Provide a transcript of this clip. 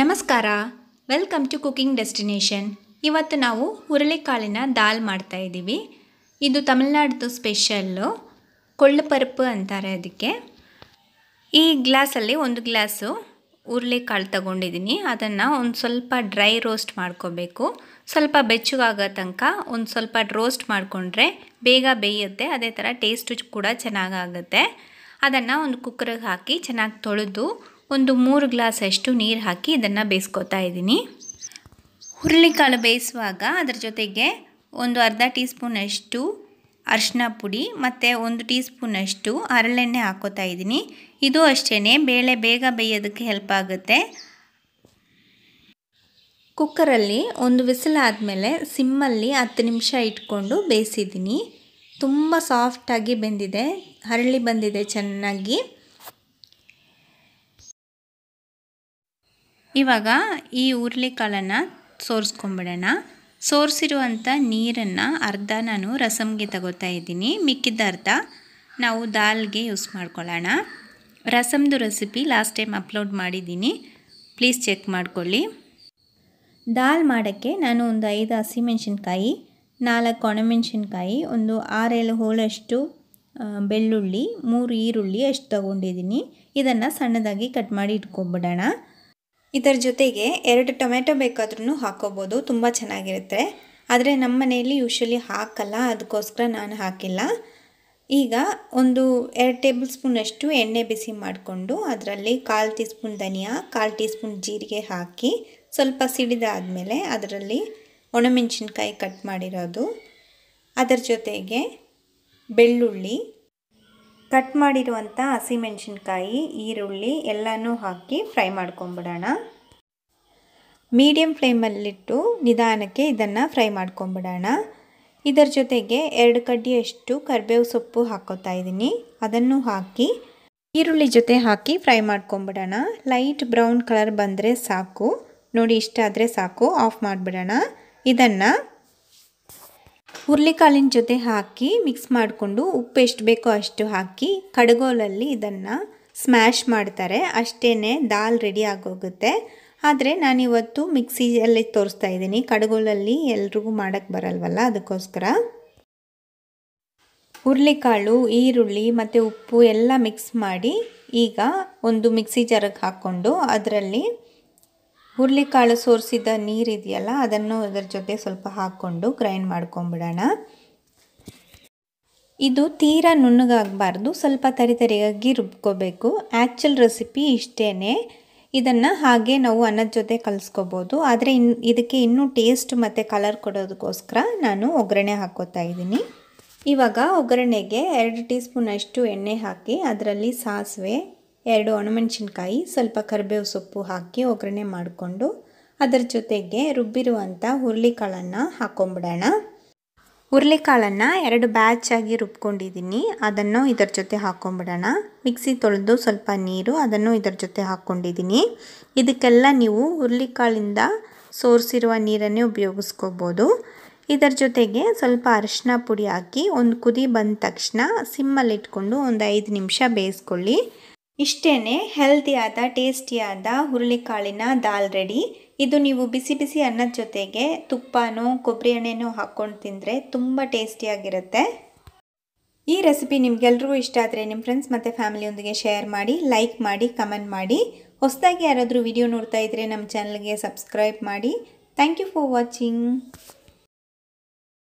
ನಮಸ್ಕಾರ welcome to cooking destination ಇವತ್ತು ನಾವು ಹುರುಳಿಕಾಳಿನ ದಾಲ್ ಮಾಡ್ತಾ ಇದು ತಮಿಳ್ನಾಡ್ದು ಸ್ಪೆಷಲ್ಲು ಕೊಳ್ಳು ಪರ್ಪು ಅಂತಾರೆ ಅದಕ್ಕೆ ಈ ಗ್ಲಾಸಲ್ಲಿ ಒಂದು ಗ್ಲಾಸು ಹುರುಳಿಕಾಳು ತಗೊಂಡಿದ್ದೀನಿ ಅದನ್ನು ಒಂದು ಸ್ವಲ್ಪ ಡ್ರೈ ರೋಸ್ಟ್ ಮಾಡ್ಕೋಬೇಕು ಸ್ವಲ್ಪ ಬೆಚ್ಚಗಾಗೋ ತನಕ ಒಂದು ಸ್ವಲ್ಪ ರೋಸ್ಟ್ ಮಾಡಿಕೊಂಡ್ರೆ ಬೇಗ ಬೇಯುತ್ತೆ ಅದೇ ಥರ ಟೇಸ್ಟು ಕೂಡ ಚೆನ್ನಾಗಾಗುತ್ತೆ ಅದನ್ನು ಒಂದು ಕುಕ್ಕರ್ಗೆ ಹಾಕಿ ಚೆನ್ನಾಗಿ ತೊಳೆದು ಒಂದು ಮೂರು ಗ್ಲಾಸಷ್ಟು ನೀರು ಹಾಕಿ ಇದನ್ನು ಬೇಯಿಸ್ಕೊತಾ ಇದ್ದೀನಿ ಹುರುಳಿಕಾಳು ಬೇಯಿಸುವಾಗ ಅದರ ಜೊತೆಗೆ ಒಂದು ಅರ್ಧ ಟೀ ಸ್ಪೂನಷ್ಟು ಅರಿಶಿನ ಪುಡಿ ಮತ್ತು ಒಂದು ಟೀ ಸ್ಪೂನಷ್ಟು ಹರಳೆಣ್ಣೆ ಹಾಕೋತಾ ಇದ್ದೀನಿ ಇದು ಅಷ್ಟೇ ಬೇಳೆ ಬೇಗ ಬೇಯೋದಕ್ಕೆ ಹೆಲ್ಪ್ ಆಗುತ್ತೆ ಕುಕ್ಕರಲ್ಲಿ ಒಂದು ವಿಸಿಲ್ ಸಿಮ್ಮಲ್ಲಿ ಹತ್ತು ನಿಮಿಷ ಇಟ್ಕೊಂಡು ಬೇಯಿಸಿದ್ದೀನಿ ತುಂಬ ಸಾಫ್ಟಾಗಿ ಬೆಂದಿದೆ ಹರಳಿ ಬಂದಿದೆ ಚೆನ್ನಾಗಿ ಇವಾಗ ಈ ಉರುಳಿಕಾಳನ್ನು ಸೋರಿಸ್ಕೊಂಬಿಡೋಣ ಸೋರಿಸಿರುವಂಥ ನೀರನ್ನು ಅರ್ಧ ನಾನು ರಸಮ್ಗೆ ತಗೋತಾ ಇದ್ದೀನಿ ಮಿಕ್ಕಿದ್ದ ಅರ್ಧ ನಾವು ದಾಲ್ಗೆ ಯೂಸ್ ಮಾಡ್ಕೊಳ್ಳೋಣ ರಸಮ್ದು ರೆಸಿಪಿ ಲಾಸ್ಟ್ ಟೈಮ್ ಅಪ್ಲೋಡ್ ಮಾಡಿದ್ದೀನಿ ಪ್ಲೀಸ್ ಚೆಕ್ ಮಾಡಿಕೊಳ್ಳಿ ದಾಲ್ ಮಾಡೋಕ್ಕೆ ನಾನು ಒಂದು ಐದು ಹಸಿಮೆಣ್ಸಿನ್ಕಾಯಿ ನಾಲ್ಕು ಒಣಮೆಣ್ಸಿನ್ಕಾಯಿ ಒಂದು ಆರೇಳು ಹೋಳಷ್ಟು ಬೆಳ್ಳುಳ್ಳಿ ಮೂರು ಈರುಳ್ಳಿ ಅಷ್ಟು ತಗೊಂಡಿದ್ದೀನಿ ಇದನ್ನು ಸಣ್ಣದಾಗಿ ಕಟ್ ಮಾಡಿ ಇಟ್ಕೊಂಬಿಡೋಣ ಇದರ ಜೊತೆಗೆ ಎರಡು ಟೊಮೆಟೊ ಬೇಕಾದ್ರೂ ಹಾಕೋಬೋದು ತುಂಬ ಚೆನ್ನಾಗಿರುತ್ತೆ ಆದರೆ ನಮ್ಮ ಮನೆಯಲ್ಲಿ ಯೂಶಲಿ ಹಾಕಲ್ಲ ಅದಕ್ಕೋಸ್ಕರ ನಾನು ಹಾಕಿಲ್ಲ ಈಗ ಒಂದು ಎರಡು ಟೇಬಲ್ ಸ್ಪೂನಷ್ಟು ಎಣ್ಣೆ ಬಿಸಿ ಮಾಡಿಕೊಂಡು ಅದರಲ್ಲಿ ಕಾಲು ಟೀ ಸ್ಪೂನ್ ಧನಿಯಾ ಕಾಲು ಟೀ ಸ್ಪೂನ್ ಜೀರಿಗೆ ಹಾಕಿ ಸ್ವಲ್ಪ ಸಿಡಿದಾದಮೇಲೆ ಅದರಲ್ಲಿ ಒಣಮೆಣಸಿನ್ಕಾಯಿ ಕಟ್ ಮಾಡಿರೋದು ಅದರ ಜೊತೆಗೆ ಬೆಳ್ಳುಳ್ಳಿ ಕಟ್ ಮಾಡಿರುವಂಥ ಹಸಿಮೆಣಸಿನ್ಕಾಯಿ ಈರುಳ್ಳಿ ಎಲ್ಲನೂ ಹಾಕಿ ಫ್ರೈ ಮಾಡ್ಕೊಂಬಿಡೋಣ ಮೀಡಿಯಮ್ ಫ್ಲೇಮಲ್ಲಿಟ್ಟು ನಿಧಾನಕ್ಕೆ ಇದನ್ನು ಫ್ರೈ ಮಾಡ್ಕೊಂಬಿಡೋಣ ಇದರ ಜೊತೆಗೆ ಎರಡು ಕಡ್ಡಿಯಷ್ಟು ಕರಿಬೇವು ಸೊಪ್ಪು ಹಾಕೋತಾ ಇದ್ದೀನಿ ಅದನ್ನು ಹಾಕಿ ಈರುಳ್ಳಿ ಜೊತೆ ಹಾಕಿ ಫ್ರೈ ಮಾಡ್ಕೊಂಬಿಡೋಣ ಲೈಟ್ ಬ್ರೌನ್ ಕಲರ್ ಬಂದರೆ ಸಾಕು ನೋಡಿ ಇಷ್ಟ ಆದರೆ ಸಾಕು ಆಫ್ ಮಾಡಿಬಿಡೋಣ ಇದನ್ನು ಹುರ್ಲಿಕಾಳಿನ ಜೊತೆ ಹಾಕಿ ಮಿಕ್ಸ್ ಮಾಡಿಕೊಂಡು ಉಪ್ಪು ಎಷ್ಟು ಬೇಕೋ ಅಷ್ಟು ಹಾಕಿ ಕಡಗೋಲಲ್ಲಿ ಇದನ್ನು ಸ್ಮ್ಯಾಶ್ ಮಾಡ್ತಾರೆ ಅಷ್ಟೇ ದಾಲ್ ರೆಡಿ ಆಗೋಗುತ್ತೆ ಆದರೆ ನಾನಿವತ್ತು ಮಿಕ್ಸಿಯಲ್ಲಿ ತೋರಿಸ್ತಾ ಇದ್ದೀನಿ ಕಡಗೋಲಲ್ಲಿ ಎಲ್ರಿಗೂ ಮಾಡೋಕ್ಕೆ ಬರಲ್ವಲ್ಲ ಅದಕ್ಕೋಸ್ಕರ ಹುರ್ಲಿಕಾಳು ಈರುಳ್ಳಿ ಮತ್ತು ಉಪ್ಪು ಎಲ್ಲ ಮಿಕ್ಸ್ ಮಾಡಿ ಈಗ ಒಂದು ಮಿಕ್ಸಿ ಜಾರಕ್ಕೆ ಹಾಕ್ಕೊಂಡು ಅದರಲ್ಲಿ ಹುರುಳಿಕಾಳು ಸೋರಿಸಿದ ನೀರಿದೆಯಲ್ಲ ಅದನ್ನು ಅದರ ಜೊತೆ ಸ್ವಲ್ಪ ಹಾಕ್ಕೊಂಡು ಗ್ರೈಂಡ್ ಮಾಡ್ಕೊಂಬಿಡೋಣ ಇದು ತೀರಾ ನುಣ್ಣಗಾಗಬಾರ್ದು ಸ್ವಲ್ಪ ತರಿಯಾಗಿ ರುಬ್ಕೋಬೇಕು ಆ್ಯಕ್ಚುಲ್ ರೆಸಿಪಿ ಇಷ್ಟೇ ಇದನ್ನು ಹಾಗೆ ನಾವು ಅನ್ನದ ಜೊತೆ ಕಲಿಸ್ಕೋಬೋದು ಆದರೆ ಇನ್ ಇದಕ್ಕೆ ಇನ್ನೂ ಟೇಸ್ಟ್ ಮತ್ತು ಕಲರ್ ಕೊಡೋದಕ್ಕೋಸ್ಕರ ನಾನು ಒಗ್ಗರಣೆ ಹಾಕೋತಾ ಇದ್ದೀನಿ ಇವಾಗ ಒಗ್ಗರಣೆಗೆ ಎರಡು ಟೀ ಸ್ಪೂನಷ್ಟು ಎಣ್ಣೆ ಹಾಕಿ ಅದರಲ್ಲಿ ಸಾಸಿವೆ ಎರಡು ಒಣಮೆಣಸಿನ್ಕಾಯಿ ಸ್ವಲ್ಪ ಕರಿಬೇವು ಸೊಪ್ಪು ಹಾಕಿ ಒಗ್ಗರಣೆ ಮಾಡಿಕೊಂಡು ಅದರ ಜೊತೆಗೆ ರುಬ್ಬಿರುವಂಥ ಹುರುಳಿಕಾಳನ್ನು ಹಾಕೊಂಬಿಡೋಣ ಹುರುಳಿಕಾಳನ್ನು ಎರಡು ಬ್ಯಾಚ್ ಆಗಿ ರುಬ್ಕೊಂಡಿದ್ದೀನಿ ಅದನ್ನು ಇದರ ಜೊತೆ ಹಾಕೊಂಬಿಡೋಣ ಮಿಕ್ಸಿ ತೊಳೆದು ಸ್ವಲ್ಪ ನೀರು ಅದನ್ನು ಇದರ ಜೊತೆ ಹಾಕ್ಕೊಂಡಿದ್ದೀನಿ ಇದಕ್ಕೆಲ್ಲ ನೀವು ಹುರುಳಿಕಾಳಿಂದ ಸೋರಿಸಿರುವ ನೀರನ್ನೇ ಉಪಯೋಗಿಸ್ಕೋಬೋದು ಇದರ ಜೊತೆಗೆ ಸ್ವಲ್ಪ ಅರಿಶಿನ ಪುಡಿ ಹಾಕಿ ಒಂದು ಕುದಿ ಬಂದ ತಕ್ಷಣ ಸಿಮ್ಮಲ್ಲಿಟ್ಕೊಂಡು ಒಂದು ಐದು ನಿಮಿಷ ಬೇಯಿಸ್ಕೊಳ್ಳಿ ಇಷ್ಟೇ ಹೆಲ್ದಿಯಾದ ಟೇಸ್ಟಿಯಾದ ಹುರುಳಿಕಾಳಿನ ದಾಲ್ ರೆಡಿ ಇದು ನೀವು ಬಿಸಿ ಬಿಸಿ ಅನ್ನದ ಜೊತೆಗೆ ತುಪ್ಪನೋ ಕೊಬ್ಬರಿ ಎಣ್ಣೆನೋ ಹಾಕ್ಕೊಂಡು ತಿಂದರೆ ತುಂಬ ಟೇಸ್ಟಿಯಾಗಿರುತ್ತೆ ಈ ರೆಸಿಪಿ ನಿಮಗೆಲ್ರಿಗೂ ಇಷ್ಟ ಆದರೆ ನಿಮ್ಮ ಫ್ರೆಂಡ್ಸ್ ಮತ್ತು ಫ್ಯಾಮಿಲಿಯೊಂದಿಗೆ ಶೇರ್ ಮಾಡಿ ಲೈಕ್ ಮಾಡಿ ಕಮೆಂಟ್ ಮಾಡಿ ಹೊಸದಾಗಿ ಯಾರಾದರೂ ವಿಡಿಯೋ ನೋಡ್ತಾ ಇದ್ದರೆ ನಮ್ಮ ಚಾನಲ್ಗೆ ಸಬ್ಸ್ಕ್ರೈಬ್ ಮಾಡಿ ಥ್ಯಾಂಕ್ ಯು ಫಾರ್ ವಾಚಿಂಗ್